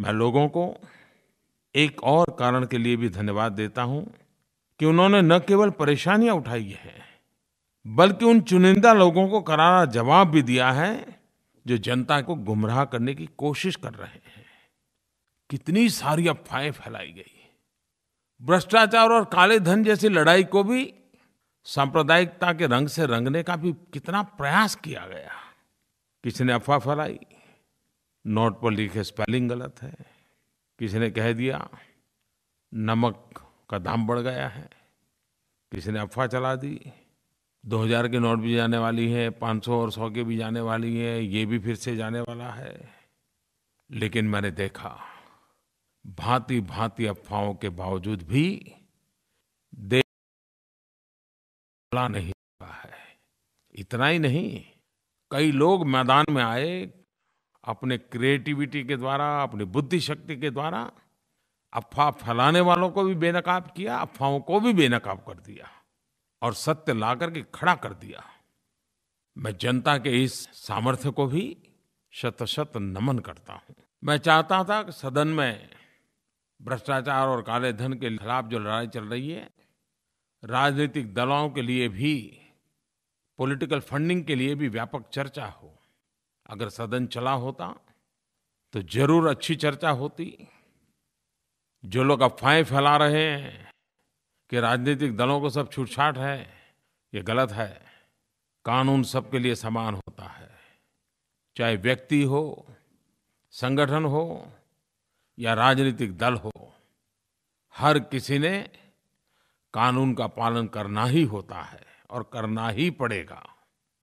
मैं लोगों को एक और कारण के लिए भी धन्यवाद देता हूं कि उन्होंने न केवल परेशानियां उठाई हैं बल्कि उन चुनिंदा लोगों को करारा जवाब भी दिया है जो जनता को गुमराह करने की कोशिश कर रहे हैं कितनी सारी अफवाहें फैलाई गई भ्रष्टाचार और काले धन जैसी लड़ाई को भी सांप्रदायिकता के रंग से रंगने का भी कितना प्रयास किया गया किसी ने अफवाह फैलाई नोट पर लिखे स्पेलिंग गलत है किसी ने कह दिया नमक का दाम बढ़ गया है किसी ने अफवाह चला दी 2000 के नोट भी जाने वाली है 500 और 100 के भी जाने वाली है ये भी फिर से जाने वाला है लेकिन मैंने देखा भांति भांति अफवाहों के बावजूद भी देश नहीं हुआ है इतना ही नहीं कई लोग मैदान में आए अपने क्रिएटिविटी के द्वारा अपनी बुद्धि शक्ति के द्वारा अफवाह फैलाने वालों को भी बेनकाब किया अफवाहों को भी बेनकाब कर दिया और सत्य ला करके खड़ा कर दिया मैं जनता के इस सामर्थ्य को भी शत शत नमन करता हूं मैं चाहता था कि सदन में भ्रष्टाचार और काले धन के खिलाफ जो लड़ाई चल रही है राजनीतिक दलों के लिए भी पॉलिटिकल फंडिंग के लिए भी व्यापक चर्चा हो अगर सदन चला होता तो जरूर अच्छी चर्चा होती जो लोग अफवाहें फैला रहे हैं कि राजनीतिक दलों को सब छूटछाट है ये गलत है कानून सबके लिए समान होता है चाहे व्यक्ति हो संगठन हो या राजनीतिक दल हो हर किसी ने कानून का पालन करना ही होता है और करना ही पड़ेगा